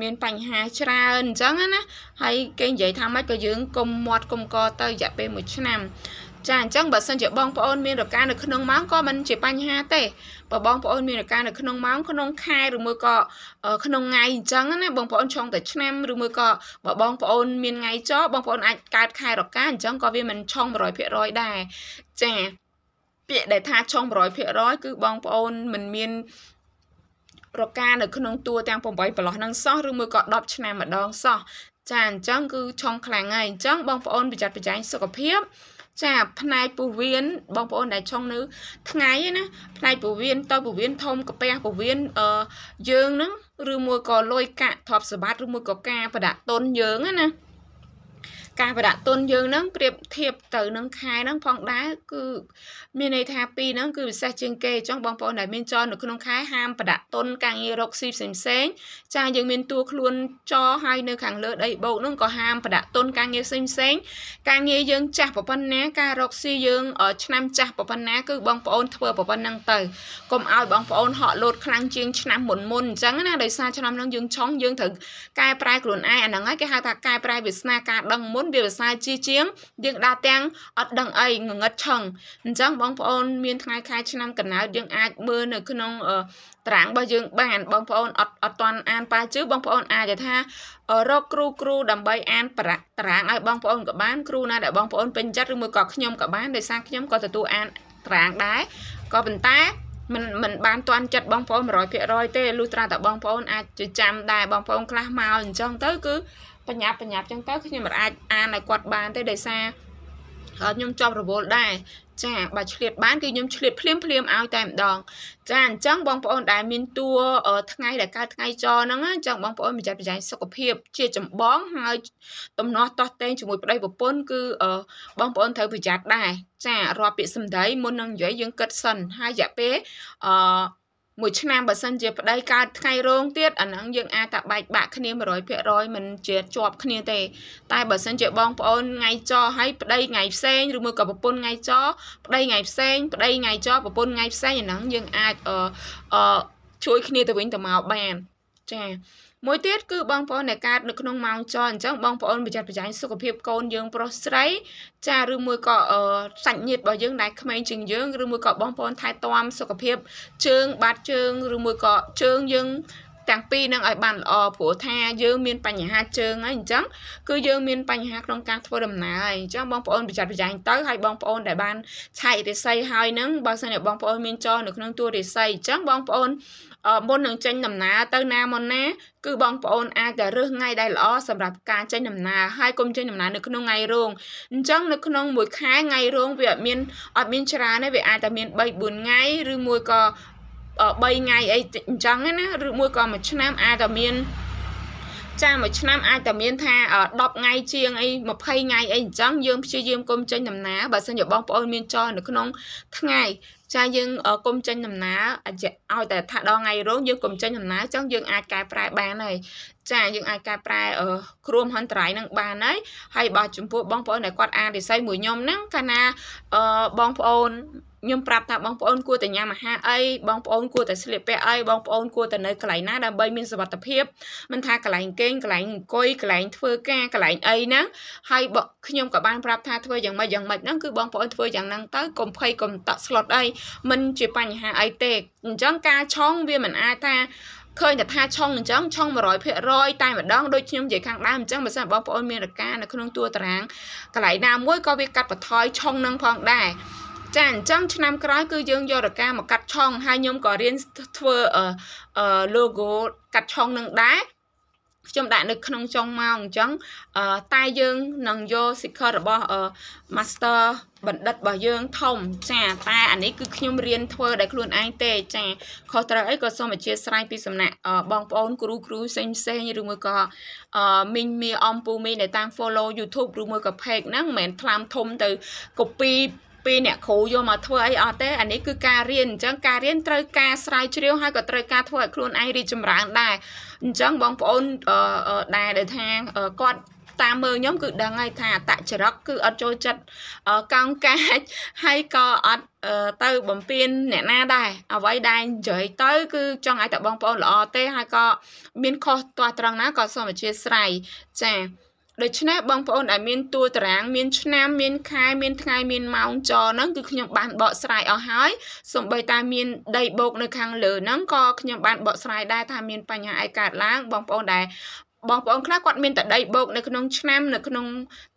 មានបញ្ហាច្រើនអញ្ចឹងណាហើយគេនិយាយថាម៉េចក៏យើងគុំមាត់គុំកទៅរយៈពេល1ឆ្នាំចាអញ្ចឹងបើសិនជាបងប្អូនមានរកានៅក្នុងម៉ោងក៏មិនជាបញ្ហាទេបើបងប្អូនមានរកានៅក្នុងម៉ោងក្នុងខែឬមួយក៏ក្នុងថ្ងៃអញ្ចឹងណាបងប្អូនឆុងតែឆ្នាំឬមួយក៏បើបងប្អូន មានថ្ងៃចោបងប្អូនអាចកើតខែរកាអញ្ចឹងក៏វាមិនឆុង100%ដែរចាពាក្យដែលថាឆុង100%គឺបងប្អូនមិនមានរកានៅក្នុងតួទាំង8ប្រឡោះនឹងសោះឬមួយក៏10ឆ្នាំម្ដងសោះចាអញ្ចឹងគឺឆុងខ្លាំងហើយអញ្ចឹងបងប្អូនប្រយ័ត្នប្រយែងសុខភាពចាផ្នែកពោះវៀនបងប្អូនដែលចង់នៅ ថ្ងៃណាផ្នែកពោះវៀនតើពោះវៀនធំកាពះពោះវៀនអឺយើងនឹងឬមួយក៏លុយកាក់ធប់សម្បត្តិឬមួយក៏ការប្រដាក់ទុនយើងណាការប្រដាក់ទុនយើងហ្នឹងប្រៀបធៀបទៅនឹងខែហ្នឹងផងដែរគឺមានន័យថាពីរហ្នឹងគឺពិសេសជាងគេចុះបងប្អូនដែលមានចរនៅក្នុងខែហាមប្រដាក់ទុនការងាររកស៊ីផ្សេងផ្សេងចាយើង មានតួខ្លួនចរហើយនៅខាងលើ ដីបោកហ្នឹងក៏ហាមប្រដាក់ទុនការងារផ្សេងផ្សេងការងារយើង ចាស់ប្រប៉ុណ្ណាការរកស៊ីយើងឆ្នាំចាស់ប្រប៉ុណ្ណា គឺបងប្អូនធ្វើប្រប៉ុណ្ណឹងទៅកុំឲ្យបងប្អូនហក់លោតខ្លាំងជាងឆ្នាំមុនមុនអញ្ចឹងណាដោយសារឆ្នាំហ្នឹងយើងឆុងយើងត្រូវកែប្រែខ្លួនឯងអាហ្នឹងហើយគេហៅថាកែប្រែវាសនាការដឹងមុននវាភាសាជាជាងយើងដាទាំងអត់ដឹងអីងងឹតឆឹងអញ្ចឹងបងប្អូនមានថ្ងៃខែឆ្នាំកណ្ដាលយើងអាចមើលនៅក្នុងតារាងរបស់យើងបានបងប្អូនអត់អត់ទាន់អានប៉ាជឺបងប្អូនអាចថារកគ្រូគ្រូដើម្បីអានប្រាក់តារាងឲ្យបងប្អូនក៏បានគ្រូណាដែលបងប្អូនពេញចិត្តឬមួយក៏ខ្ញុំក៏បានដោយសារខ្ញុំក៏ទទួលអានតារាងដែរក៏ប៉ុន្តែមិនមិនបានទាន់ចិត្តបងប្អូន100%ទេលុះត្រាតែបងប្អូនអាចចាំដែរបងប្អូនខ្លះមកអញ្ចឹងទៅគឺបញ្ញាបញ្ញាប់ចឹងទៅខ្ញុំមិនអាចអានឲ្យគាត់បានទេដោយសារខ្ញុំចប់រវល់ដែរចាបើឆ្លៀតបានគឺខ្ញុំឆ្លៀតភ្លាមភ្លាមឲ្យតែម្ដង ចាអញ្ចឹងបងប្អូនដែលមានតួថ្ងៃដែលកើតថ្ងៃចហ្នឹងអញ្ចឹងបងប្អូនប្រយ័ត្នប្រយែងសុខភាពជាចម្បងហើយតំណោះតោះតែងជាមួយប្តីប្រពន្ធគឺបងប្អូនត្រូវប្រយ័ត្នដែរចារាល់ពាក្យសម្ដីមុននឹងនិយាយយើងគិតសិនហើយរយៈពេលអឺមួយឆ្នាំបើសិនជាប្តីកើតថ្ងៃរោងទៀតអាហ្នឹងយើងអាចតែបែកបាក់គ្នា100%មិនជាជាប់គ្នាទេ តែបើសិនជាបងប្អូនថ្ងៃចោហើយប្តីថ្ងៃផ្សេងឬមួយក៏ប្រពន្ធថ្ងៃចោប្តីថ្ងៃផ្សេងប្តីថ្ងៃចោប្រពន្ធថ្ងៃផ្សេងអាហ្នឹងយើងអាចអឺជួយគ្នាទៅវិញទៅមកបានចាមួយទៀតគឺបងប្អូនដែលកើតនៅក្នុងម៉ោងចរអញ្ចឹងបងប្អូនប្រយ័ត្នប្រយែងសុខភាពកូនយើងប្រុសស្រីចាឬមួយក៏សាច់ញាតិរបស់យើងដែលក្មេងជាងយើងឬមួយក៏បងប្អូនថែទាំសុខភាពជើងបាតជើងឬមួយក៏ជើងយើងទាំងពីរនឹងឲ្យបានល្អព្រោះថាយើងមាន បញ្ហាជើងហើយអញ្ចឹងគឺយើងមានបញ្ហាក្នុងការធ្វើដំណើរហើយអញ្ចឹងបងប្អូនប្រយ័ត្នប្រយែងទៅហើយបងប្អូនដែលបានឆែករិស័យហើយនឹងបើសិនជាបងប្អូនមានចរនៅក្នុងតួរិស័យអញ្ចឹងបងប្អូនមុននឹងចេញដំណើរទៅណាមុនណា គឺបងប្អូនអាចតែរើសថ្ងៃដែលល្អសម្រាប់ការចេញដំណើរហើយកុំចេញដំណើរនៅក្នុងថ្ងៃរោងអញ្ចឹងនៅក្នុងមួយខែថ្ងៃរោងវាអត់មានអត់មានច្រើនទេវាអាចតែមាន3 4ថ្ងៃឬមួយក៏3ថ្ងៃអីអញ្ចឹងណាឬមួយក៏មួយឆ្នាំអាចតែមានចាមួយឆ្នាំអាចតែមានថា10ថ្ងៃជាងអី20ថ្ងៃអីអញ្ចឹងយើងព្យាយាមកុំចេញដំណើរបើសិនជាបងប្អូនមានចោះនៅក្នុងថ្ងៃចាយើងកុំចេញដំណើរឲ្យតែថាដល់ថ្ងៃរោងយើងកុំចេញដំណើរចឹងយើងអាចកែប្រែបានហើយចាយើងអាចកែប្រែគ្រួមហន្តរាយនឹងបានហើយហើយបើចំពោះបងប្អូនដែលគាត់អានរិស័យមួយខ្ញុំហ្នឹងកាលណាបងប្អូនខ្ញុំប្រាប់ថាបងប្អូនគួរតែញ៉ាំអាហារអីបងប្អូនគួរតែស្លៀកពាក់អីបងប្អូនគួរតែនៅកន្លែងណាដើម្បីមានសុវត្ថិភាពមិន ថាកន្លែងគេងកន្លែងអង្គុយកន្លែងធ្វើការកន្លែងអីណាហើយបងខ្ញុំក៏បានប្រាប់ថាធ្វើយ៉ាងម៉េចយ៉ាងម៉េចហ្នឹងគឺបងប្អូនធ្វើយ៉ាងហ្នឹងទៅកុំភ័យកុំតក់ slot អីមិនជាបញ្ហាអីទេអញ្ចឹងការឆុងវាមិនអាចថាឃើញតែថាឆុងអញ្ចឹងឆុង100%តែម្ដងដូចខ្ញុំនិយាយខាងដើមអញ្ចឹងបើសិនបងប្អូនមានរកានៅក្នុងតួតារាងកន្លែងណាមួយក៏វាកាត់បន្ថយឆុងនឹងផងដែរចាអញ្ចឹងឆ្នាំក្រោយគឺយើងយករកាមកកាត់ឆុងហើយខ្ញុំក៏រៀនធ្វើអឺ logo កាត់ឆុងនឹងដែរខ្ញុំដាក់នៅក្នុងចុងម៉ោងអញ្ចឹងតែយើងនឹងយក sticker របស់ master បណ្ឌិតរបស់យើងធំចាតែអានេះគឺខ្ញុំរៀនធ្វើដោយខ្លួនឯងទេចាខុសត្រូវអីក៏សូមអធិស្ឋានពីសំណាក់បងប្អូនគ្រូគ្រូផ្សេងផ្សេងឬមួយក៏មីងមីអំពូមីដែលតាម follow YouTube ឬមួយក៏ page ហ្នឹងមិនមែនថ្លាមធំទៅ copy ពីអ្នកគ្រូយកមកធ្វើអីអត់ទេអានេះគឺការរៀនអញ្ចឹងការរៀនត្រូវការស្រាវជ្រាវហើយក៏ត្រូវការធ្វើឲ្យខ្លួនឯងរីកចម្រើនដែរអញ្ចឹងបងប្អូនដែរដែលថាគាត់តាមមើលខ្ញុំគឺដឹងហើយថាអតចរិតគឺអត់ចូលចិត្តកោងកាចហើយក៏អត់ទៅបំពេញអ្នកណាដែរអ្វីដែលនិយាយទៅគឺចង់ឲ្យតែបងប្អូនល្អទេហើយក៏មានខុសទាស់ត្រង់ណាក៏សូមអធិស្ឋានចា៎ដូច្នេះបងប្អូនដែលមានតួតារាងមានឆ្នាំមានខែមានថ្ងៃមានម៉ោងចហ្នឹងគឺខ្ញុំបានបកស្រាយអស់ហើយសម្បីតាមានដីបោកនៅខាងលើហ្នឹងក៏ខ្ញុំបានបកស្រាយដែរថាមានបញ្ហាអីកើតឡើងបងប្អូនដែលបងប្អូនខ្លះគាត់មានតដីបោកនៅក្នុងឆ្នាំនៅក្នុង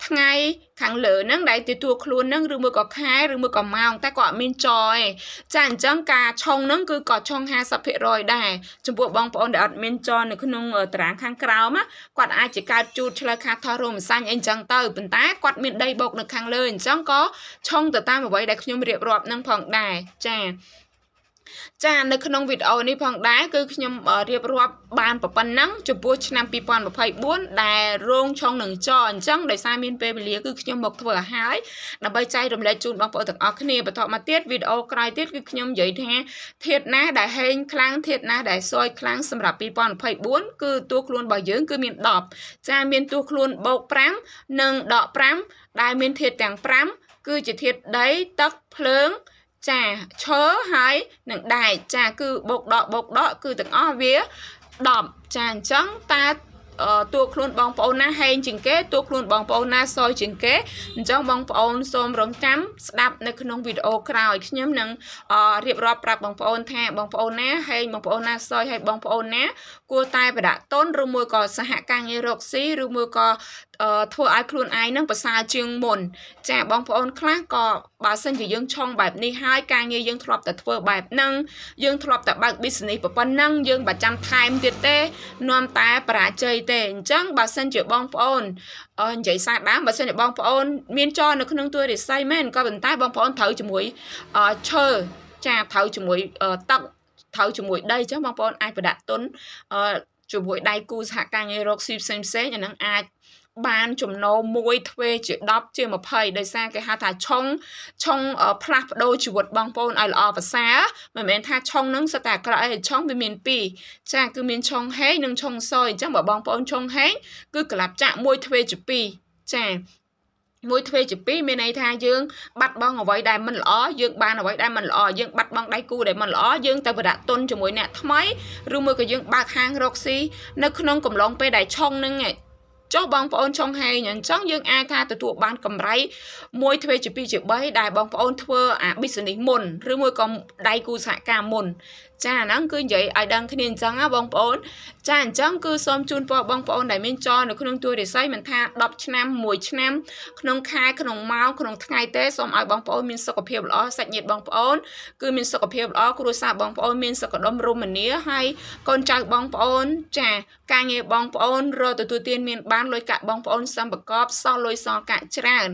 ថ្ងៃខាងលើហ្នឹងដែលទទួលខ្លួនហ្នឹងឬមួយក៏ខែឬមួយក៏ម៉ោងតែគាត់អត់មានចឯងចាអញ្ចឹងការឆុងហ្នឹងគឺក៏ឆុង50%ដែរចំពោះបងប្អូនដែលអត់មានចនៅក្នុងតារាងខាងក្រោមគាត់អាចជាកើតជូតឆ្លើខាថោះរោមសាញ់អីអញ្ចឹងទៅប៉ុន្តែគាត់មានដីបោកនៅខាងលើអញ្ចឹងក៏ឆុងទៅតាមអ្វីដែលខ្ញុំរៀបរាប់ហ្នឹងផងដែរចាចានៅក្នុងវីដេអូនេះផងដែរគឺខ្ញុំរៀបរាប់បានប៉ុណ្ណឹងចំពោះឆ្នាំ2024ដែលរោងឆុងនឹងចអញ្ចឹងដោយសារមានពេលវេលា គឺខ្ញុំមកធ្វើឲ្យហើយដើម្បីចែករំលែកជូនបងប្អូនទាំងអស់គ្នាបន្តមកទៀតវីដេអូក្រោយទៀតគឺខ្ញុំនិយាយថាធាតណាដែលហេងខ្លាំងធាតណាដែលសយខ្លាំងសម្រាប់2024គឺតួខ្លួនរបស់យើងគឺមាន10ចាមានតួខ្លួនបូក5និងដក5ដែលមានធាតទាំង5គឺជាធាតដីទឹកភ្លើងចាឈើហើយនិងដែកចាគឺបូកដកបូកដកគឺទាំងអស់វា10ចាអញ្ចឹងតើតួខ្លួនបងប្អូនណាហេងជាងគេតួខ្លួនបងប្អូនណាសយជាងគេអញ្ចឹងបងប្អូនសូមរងចាំស្ដាប់ នៅក្នុងវីដេអូក្រោយខ្ញុំនឹងរៀបរាប់ប្រាប់បងប្អូន ថាបងប្អូនណាហេងបងប្អូនណាសយហើយបងប្អូនណាគួរតែប្រដាក់ទុនឬមួយក៏សហការងាររកស៊ីឬមួយក៏ធ្វើឲ្យខ្លួនឯងនឹងប្រសើរជាងមុនចាបងប្អូនខ្លះក៏បើសិនជាយើងឆុងបែបនេះហើយការងារយើងធ្លាប់តែធ្វើបែបហ្នឹងយើងធ្លាប់តែបើក business ប្រព័ន្ធហ្នឹងយើងបើចាំថែមទៀតទេនាំតែបរាជ័យទេអញ្ចឹងបើសិនជាបងប្អូនអឺនិយាយសាដើមបើសិនជាបងប្អូនមានចរនៅក្នុងទួរិស័យមែនក៏ប៉ុន្តែបងប្អូនត្រូវជាមួយឈើចាត្រូវជាមួយទឹកត្រូវជាមួយ ដីអញ្ចឹងបងប្អូនអាចប្រដាក់ទុនជាមួយដៃគូសហការងាររកស៊ីផ្សេងផ្សេងអាហ្នឹងអាចបានចំណូលមួយទ្វេជា10ជា20ដោយសារគេហៅថាឆុងឆុងផ្លាស់ប្ដូរជីវិតបងប្អូនឲ្យល្អប្រសើរមិនមែនថាឆុងនឹងសត្វតែអាក្រក់ឯងឆុងវាមាន2ចាគឺមានឆុងហេងនិងឆុងសុយអញ្ចឹងបើបងប្អូនឆុងហេងគឺក្លាប់ចាក់មួយទ្វេជា2ចាមួយទ្វេជាពីរមានន័យថាយើង បាត់បង់អ្វីដែលមិនល្អយើងបានអ្វីដែលមិនល្អយើងបាត់បង់ដៃគូដែលមិនល្អយើងទៅបដាក់ទុនជាមួយអ្នកថ្មីឬមួយក៏យើងបើកហាងរកស៊ីនៅក្នុងកំឡុងពេលដែលឆុងនឹងចុះបងប្អូនចង់ហែងអញ្ចឹងយើងអាចថាទទួលបានកម្រៃមួយទ្វេជា2ជា3ដែលបងប្អូនធ្វើអា business មុនឬមួយក៏ដៃគូសហការមុនចាហ្នឹងគឺនិយាយឲ្យដឹងគ្នាអញ្ចឹងណាបងប្អូន ចាអញ្ចឹងគឺសូមជូនពរបងប្អូនដែលមានចនៅក្នុងទួរិស័យមិនថា10ឆ្នាំ1ឆ្នាំក្នុងខែក្នុងម៉ោងក្នុងថ្ងៃទេសូមឲ្យបងប្អូនមានសុខភាពល្អសាច់ញាតិបងប្អូនគឺមានសុខភាពល្អគ្រួសារបងប្អូនមានសុខដុម រមនាហើយកូនចៅបងប្អូន ចាការងារបងប្អូនរកទទួលទានមានបានលុយកាក់បងប្អូនសំប្រកបសោះលុយសល់កាក់ច្រើន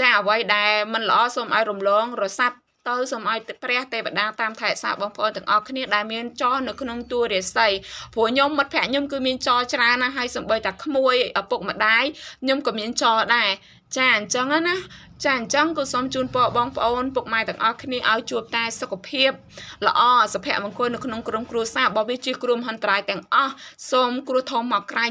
ចាអ្វីដែលមិនល្អសូមឲ្យរំលង រស័ព្ទទៅសូមឲ្យព្រះទេវតាតាមថែសារបងប្អូនទាំងអស់គ្នាដែលមានចរនៅក្នុងតួរាសីព្រោះខ្ញុំមិត្តភក្តិខ្ញុំគឺមានចរច្រើនណាស់ហើយសំបីតាក្មួយឪពុកម្ដាយខ្ញុំក៏មានចរដែរចាអញ្ចឹងណាចាអញ្ចឹងក៏សូមជូនពរបងប្អូនពុកម៉ែទាំងអស់គ្នាឲ្យជួបតែសុខភាពល្អសុភមង្គលនៅក្នុងក្រុមគ្រួសាររបស់វាជាគ្រោះមហន្តរាយទាំងអស់សូមគ្រោះធំមកក្រាយ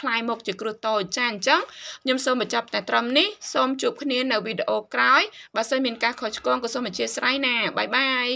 คลายមក ជាគ្រោះតូចចាអញ្ចឹងខ្ញុំសូមបញ្ចប់តែត្រឹមនេះសូមជួបគ្នានៅវីដេអូក្រោយបើសិនមានការខុសឆ្គងក៏សូមអធិស្ឋានណាបាយបាយ